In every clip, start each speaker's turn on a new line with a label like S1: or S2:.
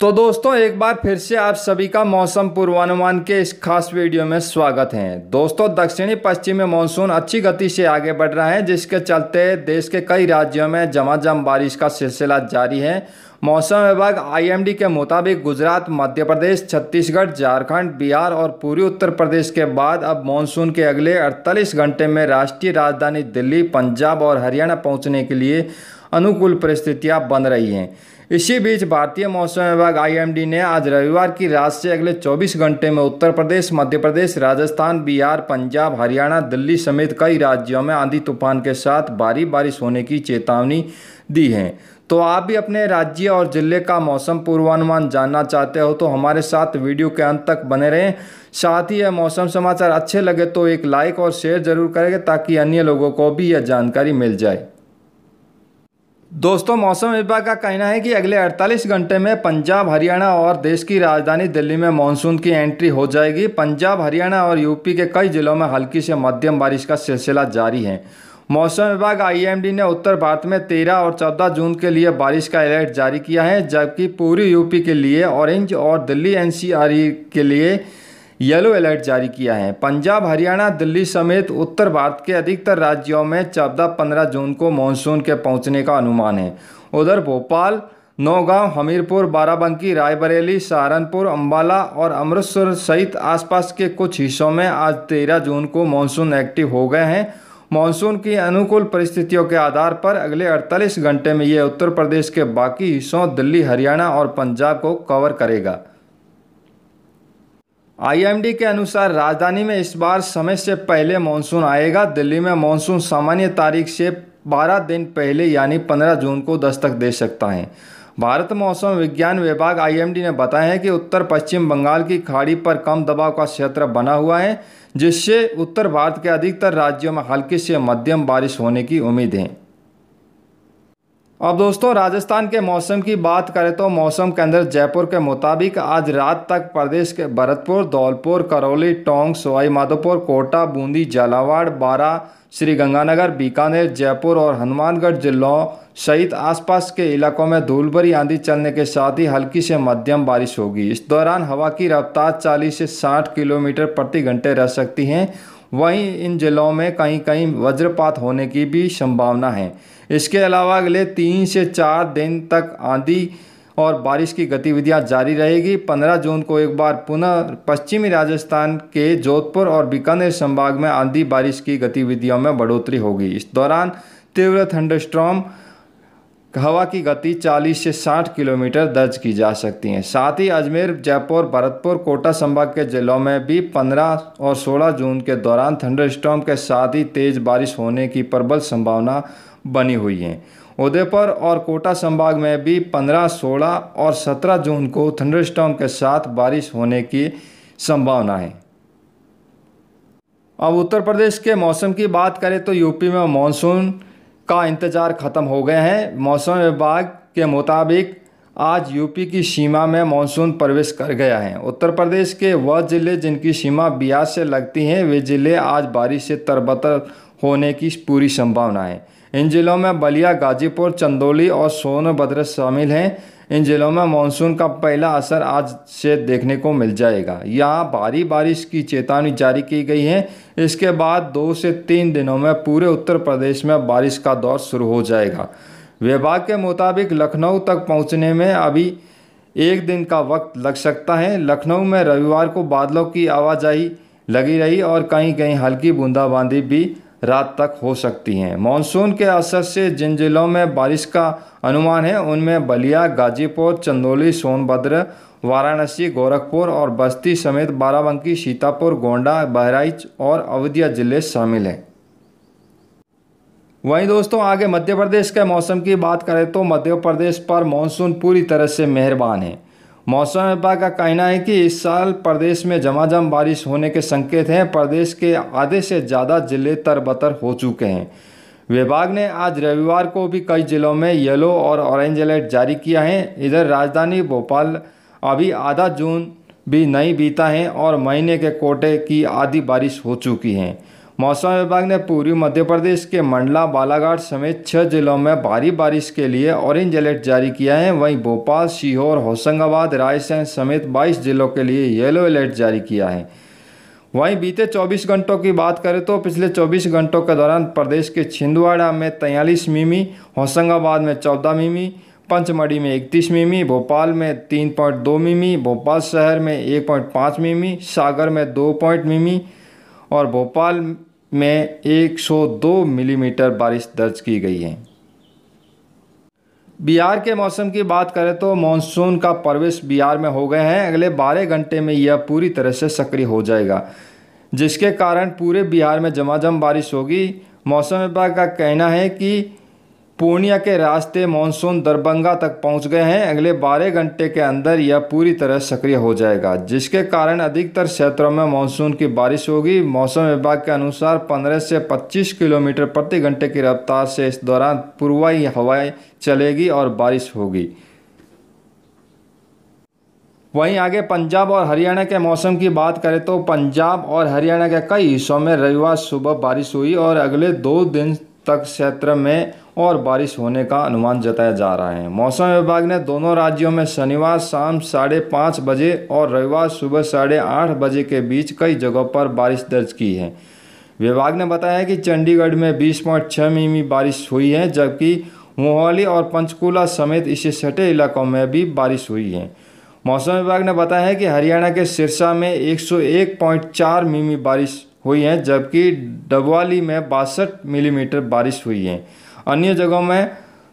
S1: तो दोस्तों एक बार फिर से आप सभी का मौसम पूर्वानुमान के इस खास वीडियो में स्वागत है दोस्तों दक्षिणी पश्चिम में मानसून अच्छी गति से आगे बढ़ रहा है जिसके चलते देश के कई राज्यों में जमाजम बारिश का सिलसिला जारी है मौसम विभाग आईएमडी के मुताबिक गुजरात मध्य प्रदेश छत्तीसगढ़ झारखंड बिहार और पूर्वी उत्तर प्रदेश के बाद अब मानसून के अगले अड़तालीस घंटे में राष्ट्रीय राजधानी दिल्ली पंजाब और हरियाणा पहुँचने के लिए अनुकूल परिस्थितियाँ बन रही हैं इसी बीच भारतीय मौसम विभाग आईएमडी ने आज रविवार की रात से अगले 24 घंटे में उत्तर प्रदेश मध्य प्रदेश राजस्थान बिहार पंजाब हरियाणा दिल्ली समेत कई राज्यों में आंधी तूफान के साथ भारी बारिश होने की चेतावनी दी है तो आप भी अपने राज्य और ज़िले का मौसम पूर्वानुमान जानना चाहते हो तो हमारे साथ वीडियो के अंत तक बने रहें साथ ही यह मौसम समाचार अच्छे लगे तो एक लाइक और शेयर ज़रूर करेंगे ताकि अन्य लोगों को भी यह जानकारी मिल जाए दोस्तों मौसम विभाग का कहना है कि अगले 48 घंटे में पंजाब हरियाणा और देश की राजधानी दिल्ली में मानसून की एंट्री हो जाएगी पंजाब हरियाणा और यूपी के कई जिलों में हल्की से मध्यम बारिश का सिलसिला जारी है मौसम विभाग आईएमडी ने उत्तर भारत में 13 और 14 जून के लिए बारिश का अलर्ट जारी किया है जबकि पूरी यूपी के लिए ऑरेंज और दिल्ली एन के लिए येलो अलर्ट जारी किया है पंजाब हरियाणा दिल्ली समेत उत्तर भारत के अधिकतर राज्यों में चौदह पंद्रह जून को मानसून के पहुंचने का अनुमान है उधर भोपाल नौगांव हमीरपुर बाराबंकी रायबरेली सहारनपुर अंबाला और अमृतसर सहित आसपास के कुछ हिस्सों में आज तेरह जून को मानसून एक्टिव हो गए हैं मानसून की अनुकूल परिस्थितियों के आधार पर अगले 48 घंटे में ये उत्तर प्रदेश के बाकी हिस्सों दिल्ली हरियाणा और पंजाब को कवर करेगा आईएमडी के अनुसार राजधानी में इस बार समय से पहले मानसून आएगा दिल्ली में मानसून सामान्य तारीख से 12 दिन पहले यानी 15 जून को दस्तक दे सकता है भारत मौसम विज्ञान विभाग आईएमडी ने बताया है कि उत्तर पश्चिम बंगाल की खाड़ी पर कम दबाव का क्षेत्र बना हुआ है जिससे उत्तर भारत के अधिकतर राज्यों में हल्की से मध्यम बारिश होने की उम्मीद है अब दोस्तों राजस्थान के मौसम की बात करें तो मौसम के अंदर जयपुर के मुताबिक आज रात तक प्रदेश के भरतपुर धौलपुर करौली टोंक सवाईमाधोपुर कोटा बूंदी झालावाड़ बारा श्रीगंगानगर बीकानेर जयपुर और हनुमानगढ़ जिलों सहित आसपास के इलाकों में धूल भरी आंधी चलने के साथ ही हल्की से मध्यम बारिश होगी इस दौरान हवा की रफ्तार चालीस से साठ किलोमीटर प्रति घंटे रह सकती है वहीं इन जिलों में कहीं कहीं वज्रपात होने की भी संभावना है इसके अलावा अगले तीन से चार दिन तक आंधी और बारिश की गतिविधियां जारी रहेगी 15 जून को एक बार पुनः पश्चिमी राजस्थान के जोधपुर और बीकानेर संभाग में आंधी बारिश की गतिविधियों में बढ़ोतरी होगी इस दौरान तीव्र थंडस्ट्रॉम हवा की गति 40 से 60 किलोमीटर दर्ज की जा सकती है साथ ही अजमेर जयपुर भरतपुर कोटा संभाग के जिलों में भी 15 और 16 जून के दौरान थंडरस्टॉर्म के साथ ही तेज़ बारिश होने की प्रबल संभावना बनी हुई हैं उदयपुर और कोटा संभाग में भी 15, 16 और 17 जून को थंडरस्टॉर्म के साथ बारिश होने की संभावना है अब उत्तर प्रदेश के मौसम की बात करें तो यूपी में मानसून का इंतज़ार ख़त्म हो गया है मौसम विभाग के मुताबिक आज यूपी की सीमा में मानसून प्रवेश कर गया है उत्तर प्रदेश के वह ज़िले जिनकी सीमा बिहार से लगती हैं वे ज़िले आज बारिश से तरबतर होने की पूरी संभावना है इन ज़िलों में बलिया गाजीपुर चंदौली और सोनभद्र शामिल हैं इन ज़िलों में मानसून का पहला असर आज से देखने को मिल जाएगा यहाँ भारी बारिश की चेतावनी जारी की गई है इसके बाद दो से तीन दिनों में पूरे उत्तर प्रदेश में बारिश का दौर शुरू हो जाएगा विभाग के मुताबिक लखनऊ तक पहुँचने में अभी एक दिन का वक्त लग सकता है लखनऊ में रविवार को बादलों की आवाजाही लगी रही और कहीं कहीं हल्की बूंदाबांदी भी रात तक हो सकती हैं मानसून के असर से जिन जिलों में बारिश का अनुमान है उनमें बलिया गाजीपुर चंदौली सोनभद्र वाराणसी गोरखपुर और बस्ती समेत बाराबंकी सीतापुर गोंडा बहराइच और अवधिया जिले शामिल हैं वहीं दोस्तों आगे मध्य प्रदेश के मौसम की बात करें तो मध्य प्रदेश पर मानसून पूरी तरह से मेहरबान है मौसम विभाग का कहना है कि इस साल प्रदेश में जमाजम बारिश होने के संकेत हैं प्रदेश के आधे से ज़्यादा जिले तरबतर हो चुके हैं विभाग ने आज रविवार को भी कई जिलों में येलो और ऑरेंज अलर्ट जारी किया है इधर राजधानी भोपाल अभी आधा जून भी नहीं बीता है और महीने के कोटे की आधी बारिश हो चुकी है मौसम विभाग ने पूर्वी मध्य प्रदेश के मंडला बालाघाट समेत छः जिलों में भारी बारिश के लिए ऑरेंज अलर्ट जारी किया है वहीं भोपाल सीहोर होशंगाबाद रायसेन समेत 22 जिलों के लिए येलो अलर्ट जारी किया है वहीं बीते 24 घंटों की बात करें तो पिछले 24 घंटों के दौरान प्रदेश के छिंदवाड़ा में तैंतालीस मिमी होशंगाबाद में चौदह मिमी पंचमढ़ी में इकतीस मिमी भोपाल में तीन पॉइंट दो मिमी भोपाल शहर में एक पॉइंट पाँच मिमी सागर में दो पॉइंट मिमी और भोपाल में 102 मिलीमीटर बारिश दर्ज की गई है बिहार के मौसम की बात करें तो मानसून का प्रवेश बिहार में हो गए हैं अगले 12 घंटे में यह पूरी तरह से सक्रिय हो जाएगा जिसके कारण पूरे बिहार में जमाजम बारिश होगी मौसम विभाग का कहना है कि पूर्णिया के रास्ते मानसून दरभंगा तक पहुंच गए हैं अगले 12 घंटे के अंदर यह पूरी तरह सक्रिय हो जाएगा जिसके कारण अधिकतर क्षेत्रों में मानसून की बारिश होगी मौसम विभाग के अनुसार 15 से 25 किलोमीटर प्रति घंटे की रफ्तार से इस दौरान पूर्वाई हवाएं चलेगी और बारिश होगी वहीं आगे पंजाब और हरियाणा के मौसम की बात करें तो पंजाब और हरियाणा के कई हिस्सों में रविवार सुबह बारिश हुई और अगले दो दिन तक क्षेत्र में और बारिश होने का अनुमान जताया जा रहा है मौसम विभाग ने दोनों राज्यों में शनिवार शाम साढ़े पाँच बजे और रविवार सुबह साढ़े आठ बजे के बीच कई जगहों पर बारिश दर्ज की है विभाग ने बताया कि चंडीगढ़ में बीस पॉइंट छः मिमी बारिश हुई है जबकि मोहाली और पंचकूला समेत इससे सटे इलाकों में भी बारिश हुई है मौसम विभाग ने बताया है कि हरियाणा के सिरसा में 101.4 मिमी बारिश हुई है जबकि डबवाली में बासठ मिलीमीटर बारिश हुई है अन्य जगहों में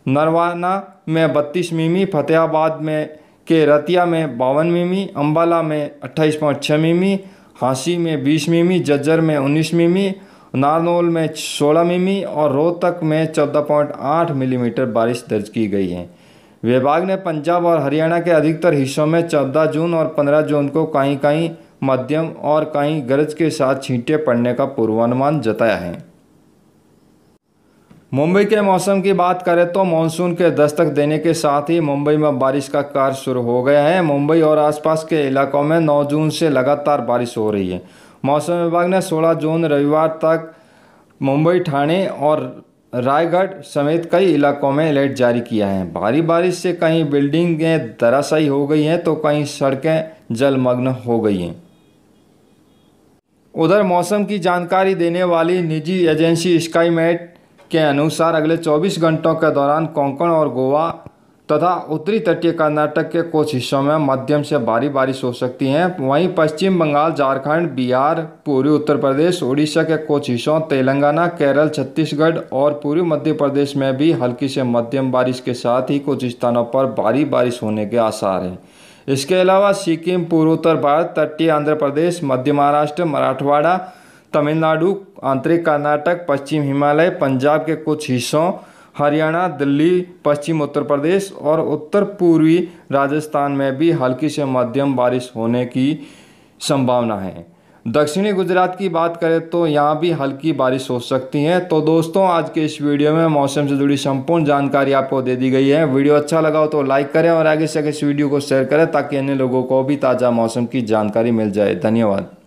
S1: नरवाना में बत्तीस मिमी फतेहाबाद में के रतिया में बावन मिमी अम्बाला में अट्ठाईस पॉइंट छः मिमी हाँसी में बीस मिमी जज्जर में उन्नीस मिमी नारनोल में सोलह मिमी और रोहतक में चौदह पॉइंट आठ मिलीमीटर बारिश दर्ज की गई है विभाग ने पंजाब और हरियाणा के अधिकतर हिस्सों में चौदह जून और पंद्रह जून को कहीं कहीं मध्यम और कहीं गरज के साथ छींटे पड़ने का पूर्वानुमान जताया है मुंबई के मौसम की बात करें तो मानसून के दस्तक देने के साथ ही मुंबई में बारिश का कार्य शुरू हो गया है मुंबई और आसपास के इलाकों में 9 जून से लगातार बारिश हो रही है मौसम विभाग ने 16 जून रविवार तक मुंबई ठाणे और रायगढ़ समेत कई इलाकों में अलर्ट जारी किया है भारी बारिश से कहीं बिल्डिंगें धराशायी हो गई हैं तो कहीं सड़कें जलमग्न हो गई हैं उधर मौसम की जानकारी देने वाली निजी एजेंसी स्काईमेट के अनुसार अगले 24 घंटों के दौरान कोंकण और गोवा तथा उत्तरी तटीय कर्नाटक के कुछ हिस्सों में मध्यम से भारी बारिश हो सकती है वहीं पश्चिम बंगाल झारखंड बिहार पूर्वी उत्तर प्रदेश उड़ीसा के कुछ हिस्सों तेलंगाना केरल छत्तीसगढ़ और पूर्वी मध्य प्रदेश में भी हल्की से मध्यम बारिश के साथ ही कुछ स्थानों पर भारी बारिश होने के आसार हैं इसके अलावा सिक्किम पूर्वोत्तर भारत तटीय आंध्र प्रदेश मध्य महाराष्ट्र मराठवाड़ा तमिलनाडु आंतरिक कर्नाटक पश्चिम हिमालय पंजाब के कुछ हिस्सों हरियाणा दिल्ली पश्चिम उत्तर प्रदेश और उत्तर पूर्वी राजस्थान में भी हल्की से मध्यम बारिश होने की संभावना है दक्षिणी गुजरात की बात करें तो यहाँ भी हल्की बारिश हो सकती है तो दोस्तों आज के इस वीडियो में मौसम से जुड़ी संपूर्ण जानकारी आपको दे दी गई है वीडियो अच्छा लगा हो तो लाइक करें और आगे से आगे इस वीडियो को शेयर करें ताकि अन्य लोगों को भी ताज़ा मौसम की जानकारी मिल जाए धन्यवाद